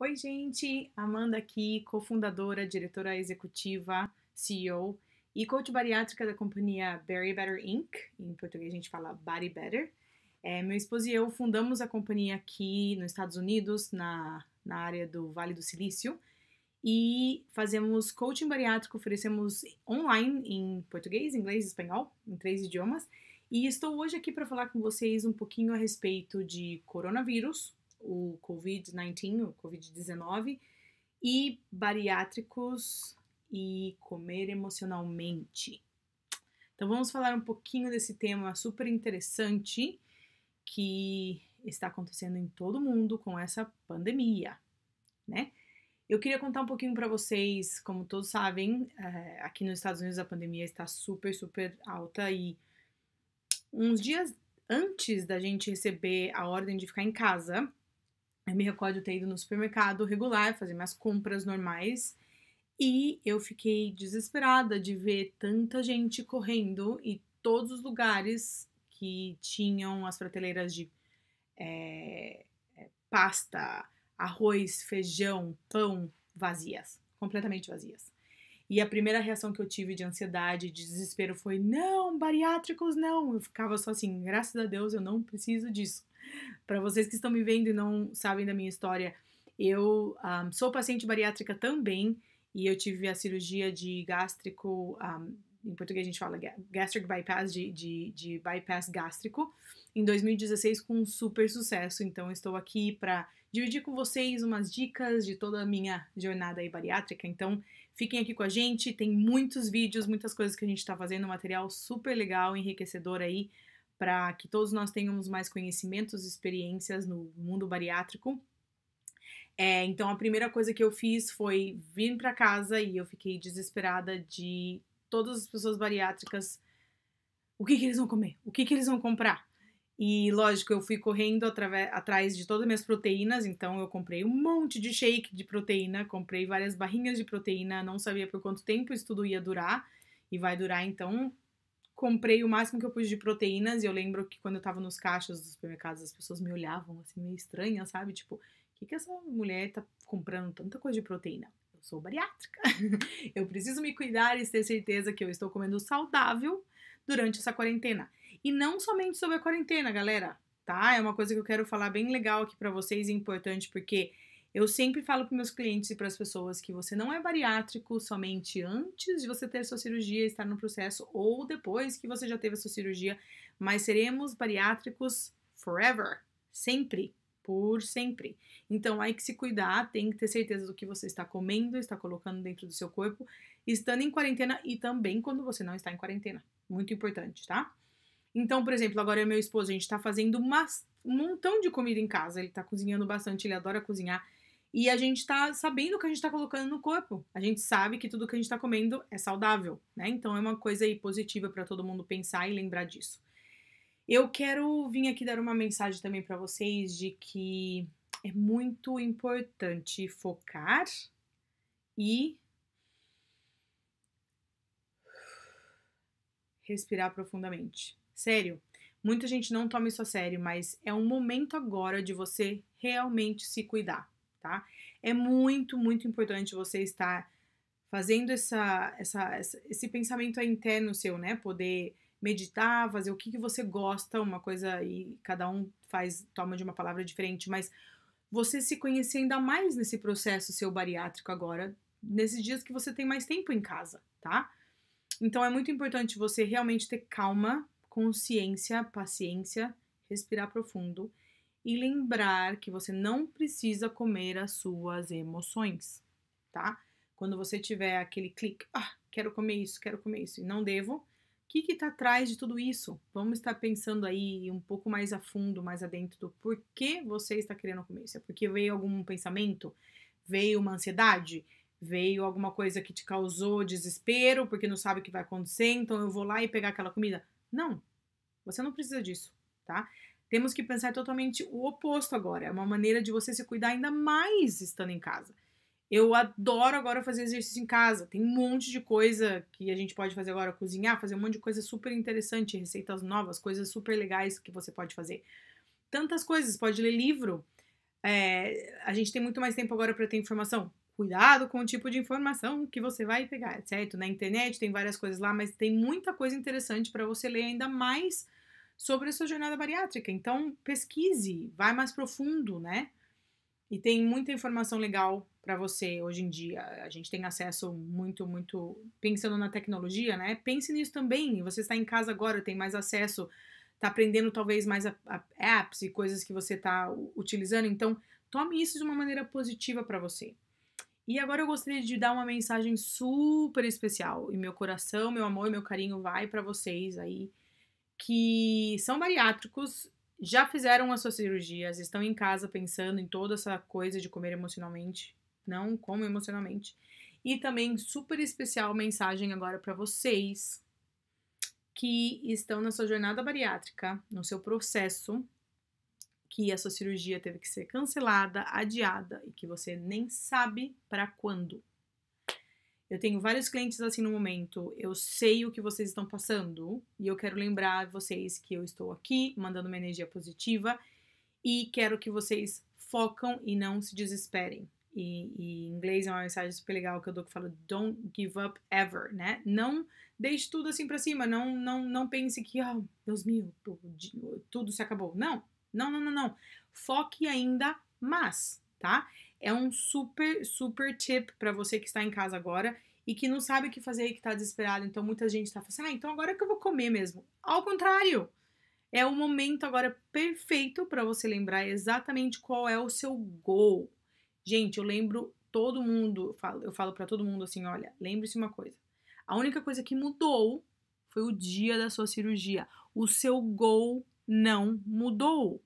Oi, gente! Amanda aqui, cofundadora, diretora executiva, CEO e coach bariátrica da companhia Berry Better Inc. Em português a gente fala Body Better. É, meu esposo e eu fundamos a companhia aqui nos Estados Unidos, na, na área do Vale do Silício, e fazemos coaching bariátrico, oferecemos online em português, inglês e espanhol, em três idiomas. E estou hoje aqui para falar com vocês um pouquinho a respeito de coronavírus, o Covid-19, o Covid-19, e bariátricos e comer emocionalmente. Então vamos falar um pouquinho desse tema super interessante que está acontecendo em todo mundo com essa pandemia, né? Eu queria contar um pouquinho para vocês, como todos sabem, eh, aqui nos Estados Unidos a pandemia está super, super alta e uns dias antes da gente receber a ordem de ficar em casa, eu me recordo ter ido no supermercado regular, fazer minhas compras normais. E eu fiquei desesperada de ver tanta gente correndo e todos os lugares que tinham as prateleiras de é, pasta, arroz, feijão, pão vazias, completamente vazias. E a primeira reação que eu tive de ansiedade, de desespero foi: não, bariátricos não. Eu ficava só assim, graças a Deus eu não preciso disso. Para vocês que estão me vendo e não sabem da minha história, eu um, ah, sou paciente bariátrica também e eu tive a cirurgia de gástrico, um, ah, em português a gente fala gastric bypass, de, de, de bypass gástrico, em 2016 com super sucesso. Então estou aqui para dividir com vocês umas dicas de toda a minha jornada aí bariátrica. Então, fiquem aqui com a gente, tem muitos vídeos, muitas coisas que a gente está fazendo, um material super legal, enriquecedor aí para que todos nós tenhamos mais conhecimentos e experiências no mundo bariátrico. É, então a primeira coisa que eu fiz foi vir para casa e eu fiquei desesperada de todas as pessoas bariátricas. O que, que eles vão comer? O que, que eles vão comprar? E lógico, eu fui correndo atrás de todas as minhas proteínas, então eu comprei um monte de shake de proteína, comprei várias barrinhas de proteína, não sabia por quanto tempo isso tudo ia durar, e vai durar então comprei o máximo que eu pude de proteínas. E eu lembro que quando eu tava nos caixas dos supermercados, as pessoas me olhavam assim, meio estranha, sabe? Tipo, o que, que essa mulher tá comprando tanta coisa de proteína? Eu sou bariátrica. eu preciso me cuidar e ter certeza que eu estou comendo saudável durante essa quarentena. E não somente sobre a quarentena, galera, tá? É uma coisa que eu quero falar bem legal aqui para vocês e é importante, porque eu sempre falo para meus clientes e para as pessoas que você não é bariátrico somente antes de você ter sua cirurgia, estar no processo, ou depois que você já teve a sua cirurgia, mas seremos bariátricos forever, sempre, por sempre. Então, aí que se cuidar, tem que ter certeza do que você está comendo, está colocando dentro do seu corpo, estando em quarentena e também quando você não está em quarentena. Muito importante, tá? Então, por exemplo, agora eu e meu esposo, a gente está fazendo um montão de comida em casa. Ele está cozinhando bastante, ele adora cozinhar. E a gente tá sabendo o que a gente tá colocando no corpo. A gente sabe que tudo que a gente tá comendo é saudável, né? Então é uma coisa aí positiva para todo mundo pensar e lembrar disso. Eu quero vir aqui dar uma mensagem também para vocês de que é muito importante focar e respirar profundamente. Sério, muita gente não toma isso a sério, mas é um momento agora de você realmente se cuidar tá? É muito, muito importante você estar fazendo essa, essa, esse pensamento interno seu, né? Poder meditar, fazer o que, que você gosta, uma coisa e cada um faz, toma de uma palavra diferente, mas você se conhecer ainda mais nesse processo seu bariátrico agora, nesses dias que você tem mais tempo em casa, tá? Então é muito importante você realmente ter calma, consciência, paciência, respirar profundo e lembrar que você não precisa comer as suas emoções, tá? Quando você tiver aquele clique, ah, quero comer isso, quero comer isso e não devo, o que está atrás de tudo isso? Vamos estar pensando aí um pouco mais a fundo, mais adentro do porquê você está querendo comer isso. É porque veio algum pensamento? Veio uma ansiedade? Veio alguma coisa que te causou desespero porque não sabe o que vai acontecer, então eu vou lá e pegar aquela comida? Não, você não precisa disso, tá? Temos que pensar totalmente o oposto agora. É uma maneira de você se cuidar ainda mais estando em casa. Eu adoro agora fazer exercício em casa. Tem um monte de coisa que a gente pode fazer agora, cozinhar, fazer um monte de coisa super interessante, receitas novas, coisas super legais que você pode fazer. Tantas coisas, pode ler livro. É, a gente tem muito mais tempo agora para ter informação. Cuidado com o tipo de informação que você vai pegar, certo? Na internet tem várias coisas lá, mas tem muita coisa interessante para você ler ainda mais sobre a sua jornada bariátrica. Então, pesquise, vai mais profundo, né? E tem muita informação legal para você hoje em dia. A gente tem acesso muito, muito pensando na tecnologia, né? Pense nisso também. Você está em casa agora, tem mais acesso, está aprendendo talvez mais a, a apps e coisas que você está utilizando. Então, tome isso de uma maneira positiva para você. E agora eu gostaria de dar uma mensagem super especial. E meu coração, meu amor, meu carinho vai para vocês aí que são bariátricos, já fizeram as suas cirurgias, estão em casa pensando em toda essa coisa de comer emocionalmente, não como emocionalmente. E também super especial mensagem agora para vocês que estão na sua jornada bariátrica, no seu processo, que a sua cirurgia teve que ser cancelada, adiada e que você nem sabe para quando. Eu tenho vários clientes assim no momento. Eu sei o que vocês estão passando e eu quero lembrar vocês que eu estou aqui mandando uma energia positiva e quero que vocês focam e não se desesperem. E, e, em inglês é uma mensagem super legal que eu dou que fala don't give up ever, né? Não deixe tudo assim para cima, não não não pense que, oh, Deus meu, tudo se acabou. Não. Não, não, não, não. Foque ainda mais, tá? é um super, super tip para você que está em casa agora e que não sabe o que fazer e que está desesperado. Então, muita gente está falando assim, ah, então agora é que eu vou comer mesmo. Ao contrário, é o momento agora perfeito para você lembrar exatamente qual é o seu goal. Gente, eu lembro todo mundo, eu falo para todo mundo assim, olha, lembre-se uma coisa. A única coisa que mudou foi o dia da sua cirurgia. O seu goal não mudou.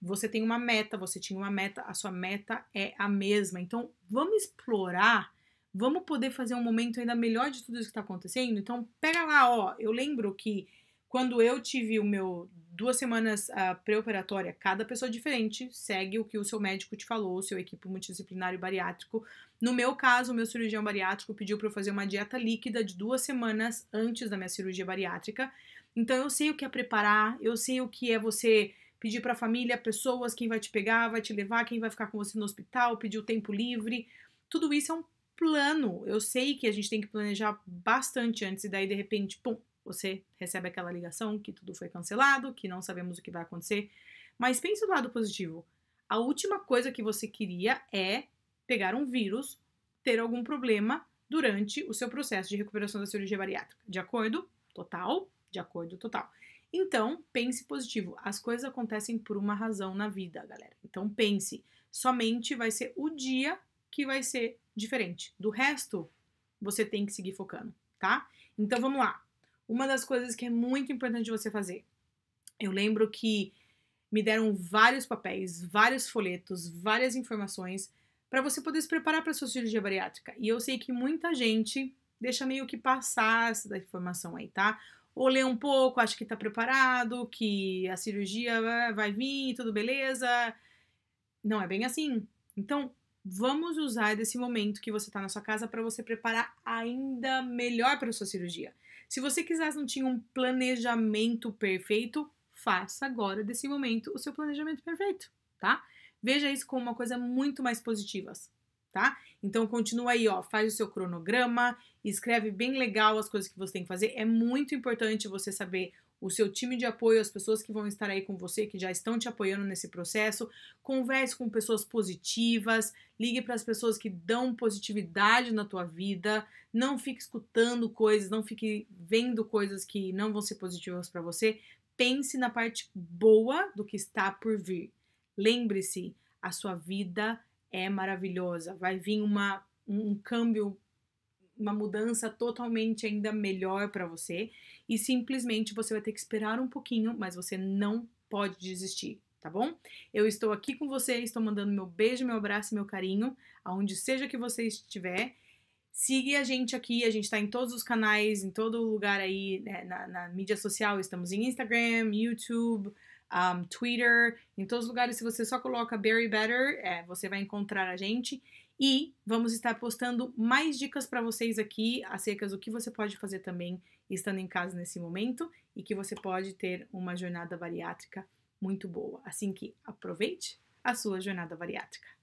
Você tem uma meta, você tinha uma meta, a sua meta é a mesma. Então, vamos explorar, vamos poder fazer um momento ainda melhor de tudo isso que está acontecendo. Então, pega lá, ó. Eu lembro que quando eu tive o meu duas semanas uh, pré-operatória, cada pessoa diferente segue o que o seu médico te falou, o seu equipe multidisciplinar bariátrico. No meu caso, o meu cirurgião bariátrico pediu para eu fazer uma dieta líquida de duas semanas antes da minha cirurgia bariátrica. Então eu sei o que é preparar, eu sei o que é você pedir para a família, pessoas, quem vai te pegar, vai te levar, quem vai ficar com você no hospital, pedir o tempo livre. Tudo isso é um plano. Eu sei que a gente tem que planejar bastante antes e daí de repente, pum, você recebe aquela ligação que tudo foi cancelado, que não sabemos o que vai acontecer. Mas pense do lado positivo. A última coisa que você queria é pegar um vírus, ter algum problema durante o seu processo de recuperação da cirurgia bariátrica. De acordo? Total? De acordo, total. Então, pense positivo. As coisas acontecem por uma razão na vida, galera. Então, pense. Somente vai ser o dia que vai ser diferente. Do resto, você tem que seguir focando, tá? Então, vamos lá. Uma das coisas que é muito importante você fazer. Eu lembro que me deram vários papéis, vários folhetos, várias informações para você poder se preparar para sua cirurgia bariátrica. E eu sei que muita gente deixa meio que passar essa informação aí, tá? ou ler um pouco, acha que está preparado, que a cirurgia vai vir, tudo beleza. Não é bem assim. Então, vamos usar desse momento que você está na sua casa para você preparar ainda melhor para sua cirurgia. Se você quiser, não tinha um planejamento perfeito, faça agora desse momento o seu planejamento perfeito, tá? Veja isso como uma coisa muito mais positiva tá? Então continua aí, ó, faz o seu cronograma, escreve bem legal as coisas que você tem que fazer. É muito importante você saber o seu time de apoio, as pessoas que vão estar aí com você, que já estão te apoiando nesse processo. Converse com pessoas positivas, ligue para as pessoas que dão positividade na tua vida. Não fique escutando coisas, não fique vendo coisas que não vão ser positivas para você. Pense na parte boa do que está por vir. Lembre-se, a sua vida é maravilhosa. Vai vir uma, um, câmbio, uma mudança totalmente ainda melhor para você e simplesmente você vai ter que esperar um pouquinho, mas você não pode desistir, tá bom? Eu estou aqui com você, estou mandando meu beijo, meu abraço, meu carinho, aonde seja que você estiver. Siga a gente aqui, a gente está em todos os canais, em todo lugar aí, né, na, na mídia social, estamos em Instagram, YouTube, um, Twitter, em todos os lugares. Se você só coloca Berry Better, é, você vai encontrar a gente. E vamos estar postando mais dicas para vocês aqui acerca do que você pode fazer também estando em casa nesse momento e que você pode ter uma jornada bariátrica muito boa. Assim que aproveite a sua jornada bariátrica.